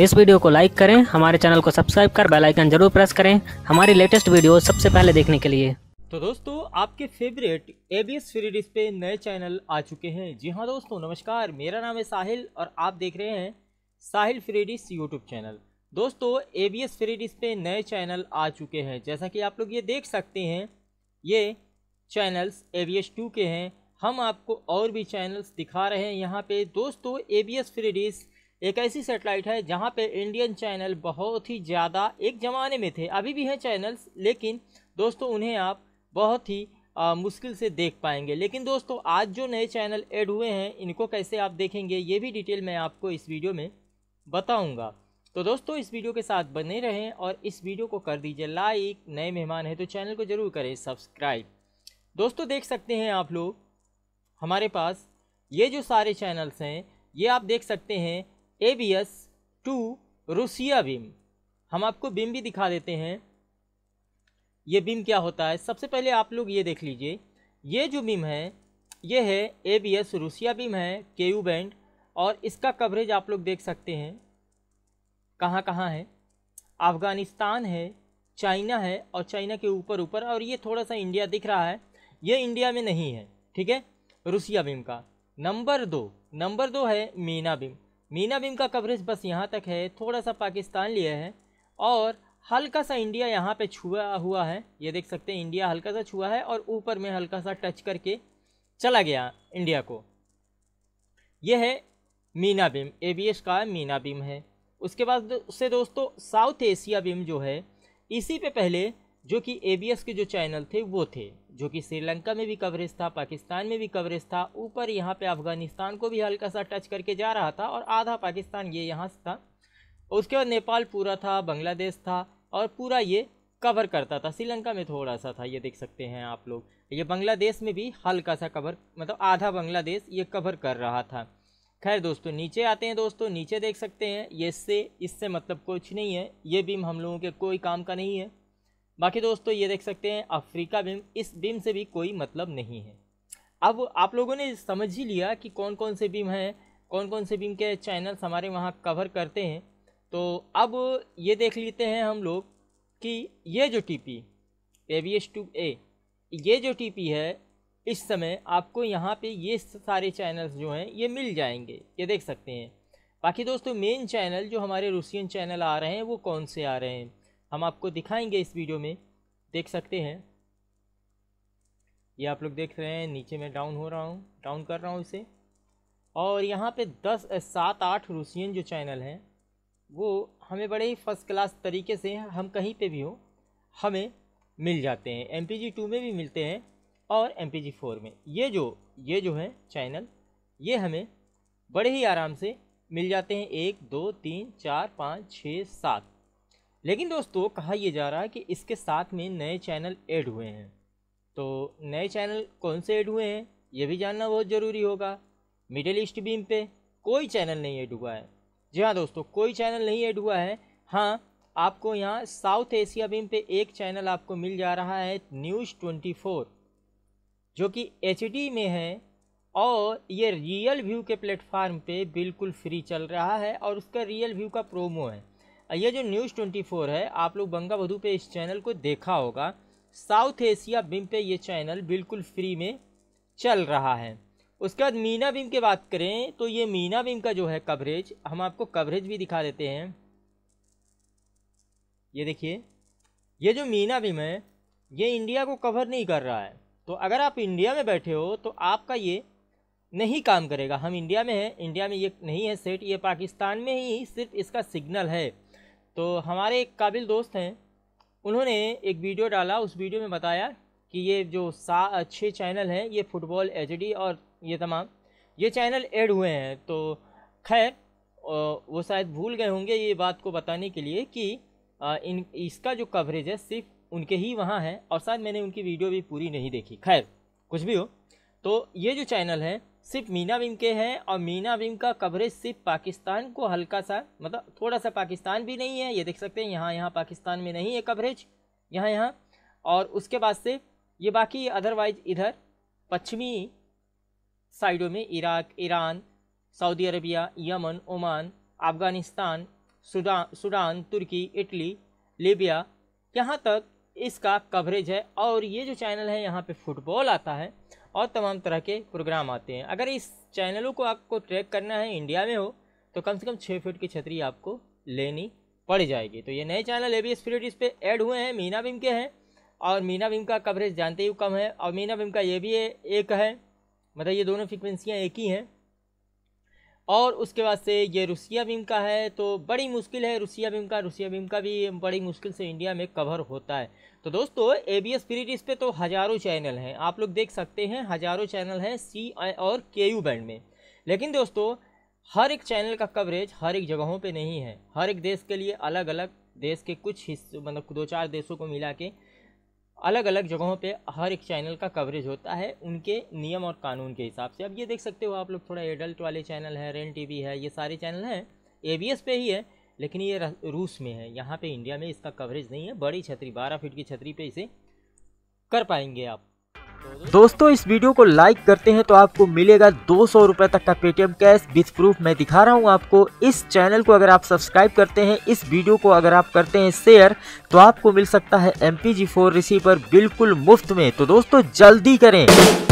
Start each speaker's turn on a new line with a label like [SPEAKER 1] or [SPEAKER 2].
[SPEAKER 1] इस वीडियो को लाइक करें हमारे चैनल को सब्सक्राइब कर बेल आइकन जरूर प्रेस करें हमारी लेटेस्ट वीडियो सबसे पहले देखने के लिए तो दोस्तों आपके favourite A B S free dish पे नए चैनल आ चुके हैं जी हाँ दोस्तों नमस्कार मेरा नाम है साहिल और आप देख रहे हैं Sahil free dish YouTube channel दोस्तों A B S free dish पे नए चैनल आ चुके हैं जैसा कि आप लोग ये देख सकते हैं ये channels A B S two के हैं हम आपको और भी चैनल्स दिखा रहे हैं यहाँ पे दोस्तों A B S free dish एक ऐसी सेटेलाइट है जहाँ पे इंडियन चैनल बहुत ही ज़्यादा एक ज़माने में थे अभी भी हैं चैनल्स लेकिन दोस्तों उन्हें आप बहुत ही आ, मुश्किल से देख पाएंगे लेकिन दोस्तों आज जो नए चैनल ऐड हुए हैं इनको कैसे आप देखेंगे ये भी डिटेल मैं आपको इस वीडियो में बताऊँगा तो दोस्तों इस वीडियो के साथ बने रहें और इस वीडियो को कर दीजिए लाइक नए मेहमान हैं तो चैनल को ज़रूर करें सब्सक्राइब दोस्तों देख सकते हैं आप लोग हमारे पास ये जो सारे चैनल्स हैं ये आप देख सकते हैं A B S two Russia beam हम आपको बीम भी दिखा देते हैं ये बीम क्या होता है सबसे पहले आप लोग ये देख लीजिए ये जो बीम है ये है A B S Russia beam है के यू बैंड और इसका कवरेज आप लोग देख सकते हैं कहाँ कहाँ है अफ़गानिस्तान है चाइना है और चाइना के ऊपर ऊपर और ये थोड़ा सा इंडिया दिख रहा है ये इंडिया में नहीं है ठीक है रूसिया बीम का नंबर दो नंबर दो है मीना बीम मीना बीम का कवरेज बस यहाँ तक है थोड़ा सा पाकिस्तान लिया है और हल्का सा इंडिया यहाँ पे छुआ हुआ है ये देख सकते हैं इंडिया हल्का सा छुआ है और ऊपर में हल्का सा टच करके चला गया इंडिया को यह है मीना बीम ए का मीना बीम है उसके बाद उससे दोस्तों साउथ एशिया बीम जो है इसी पे पहले जो कि ए के जो चैनल थे वो थे जो कि श्रीलंका में भी कवरेज था पाकिस्तान में भी कवरेज था ऊपर यहाँ पे अफगानिस्तान को भी हल्का सा टच करके जा रहा था और आधा पाकिस्तान ये यहाँ था उसके बाद नेपाल पूरा था बांग्लादेश था और पूरा ये कवर करता था श्रीलंका में थोड़ा सा था ये देख सकते हैं आप लोग ये बांग्लादेश में भी हल्का सा कवर मतलब आधा बांग्लादेश ये कवर कर रहा था खैर दोस्तों नीचे आते हैं दोस्तों नीचे देख सकते हैं ये इससे इससे मतलब कुछ नहीं है ये बीम हम लोगों के कोई काम का नहीं है बाकी दोस्तों तो ये देख सकते हैं अफ्रीका बिम इस बिम से भी कोई मतलब नहीं है अब आप लोगों ने समझ ही लिया कि कौन कौन से बिम हैं कौन कौन से बिम के चैनल्स हमारे वहाँ कवर करते हैं तो अब ये देख लेते हैं हम लोग कि ये जो T P A B S two A ये जो टी पी है इस समय आपको यहाँ पे ये सारे चैनल्स जो हैं ये मिल जाएंगे ये देख सकते हैं बाकी दोस्तों मेन चैनल जो हमारे रूसियन चैनल आ रहे हैं वो कौन से आ रहे हैं हम आपको दिखाएंगे इस वीडियो में देख सकते हैं ये आप लोग देख रहे हैं नीचे मैं डाउन हो रहा हूँ डाउन कर रहा हूँ इसे और यहाँ पे दस सात आठ रूसियन जो चैनल हैं वो हमें बड़े ही फर्स्ट क्लास तरीके से हम कहीं पे भी हो हमें मिल जाते हैं एम पी जी टू में भी मिलते हैं और एम पी जी फोर में ये जो ये जो है चैनल ये हमें बड़े ही आराम से मिल जाते हैं एक दो तीन चार पाँच छः सात लेकिन दोस्तों कहा यह जा रहा है कि इसके साथ में नए चैनल ऐड हुए हैं तो नए चैनल कौन से ऐड हुए हैं ये भी जानना बहुत ज़रूरी होगा मिडिल ईस्ट बीम पे कोई चैनल नहीं ऐड हुआ है जी हाँ दोस्तों कोई चैनल नहीं ऐड हुआ है हाँ आपको यहाँ साउथ एशिया बीम पे एक चैनल आपको मिल जा रहा है न्यूज़ ट्वेंटी फोर जो कि एच में है और ये रियल व्यू के प्लेटफार्म पे बिल्कुल फ्री चल रहा है और उसका रियल व्यू का प्रोमो है ये जो न्यूज़ ट्वेंटी फोर है आप लोग बंगा बधू पे इस चैनल को देखा होगा साउथ एशिया बिम पे ये चैनल बिल्कुल फ्री में चल रहा है उसके बाद मीना बिम की बात करें तो ये मीना बिम का जो है कवरेज हम आपको कवरेज भी दिखा देते हैं ये देखिए ये जो मीना बिम है ये इंडिया को कवर नहीं कर रहा है तो अगर आप इंडिया में बैठे हो तो आपका ये नहीं काम करेगा हम इंडिया में हैं इंडिया में ये नहीं है सेट ये पाकिस्तान में ही सिर्फ इसका सिग्नल है तो हमारे एक काबिल दोस्त हैं उन्होंने एक वीडियो डाला उस वीडियो में बताया कि ये जो सा छः चैनल हैं ये फुटबॉल एच और ये तमाम ये चैनल ऐड हुए हैं तो खैर वो शायद भूल गए होंगे ये बात को बताने के लिए कि इन इसका जो कवरेज है सिर्फ उनके ही वहाँ है और शायद मैंने उनकी वीडियो भी पूरी नहीं देखी खैर कुछ भी हो तो ये जो चैनल है सिर्फ मीना विम के हैं और मीना विम का कवरेज सिर्फ पाकिस्तान को हल्का सा मतलब थोड़ा सा पाकिस्तान भी नहीं है ये देख सकते हैं यहाँ यहाँ पाकिस्तान में नहीं है कवरेज यहाँ यहाँ और उसके बाद से ये बाकी अदरवाइज इधर पश्चिमी साइडों में Iraq Iran Saudi Arabia Yemen Oman Afghanistan Sudan Sudan तुर्की इटली लीबिया यहाँ तक इसका कवरेज है और ये जो चैनल है यहाँ पे फुटबॉल आता है और तमाम तरह के प्रोग्राम आते हैं अगर इस चैनलों को आपको ट्रैक करना है इंडिया में हो तो कम से कम छः फीट की छतरी आपको लेनी पड़ जाएगी तो ये नए चैनल ए बी एस इस पर ऐड हुए हैं मीना बिम के हैं और मीना बिम का कवरेज जानते ही कम है और मीना बिम का ये भी एक है मतलब ये दोनों फ्रिक्वेंसियाँ एक ही हैं और उसके बाद से ये रूसिया बीम का है तो बड़ी मुश्किल है रूसिया बीम का रूसिया बीम का भी बड़ी मुश्किल से इंडिया में कवर होता है तो दोस्तों ए बी एस फ्री इस पे तो हज़ारों चैनल हैं आप लोग देख सकते हैं हज़ारों चैनल हैं सी और के यू बैंड में लेकिन दोस्तों हर एक चैनल का कवरेज हर एक जगहों पे नहीं है हर एक देश के लिए अलग अलग देश के कुछ हिस्से मतलब दो चार देशों को मिला के अलग अलग जगहों पे हर एक चैनल का कवरेज होता है उनके नियम और कानून के हिसाब से अब ये देख सकते हो आप लोग थोड़ा एडल्ट वाले चैनल है रेन टी है ये सारे चैनल हैं ए बी एस पे ही है लेकिन ये रूस में है यहाँ पे इंडिया में इसका कवरेज नहीं है बड़ी छतरी बारह फीट की छतरी पे इसे कर पाएंगे आप दोस्तों इस वीडियो को लाइक करते हैं तो आपको मिलेगा दो सौ तक का पेटीएम कैश विथ प्रूफ मैं दिखा रहा हूं आपको इस चैनल को अगर आप सब्सक्राइब करते हैं इस वीडियो को अगर आप करते हैं शेयर तो आपको मिल सकता है एम पी रिसीवर बिल्कुल मुफ्त में तो दोस्तों जल्दी करें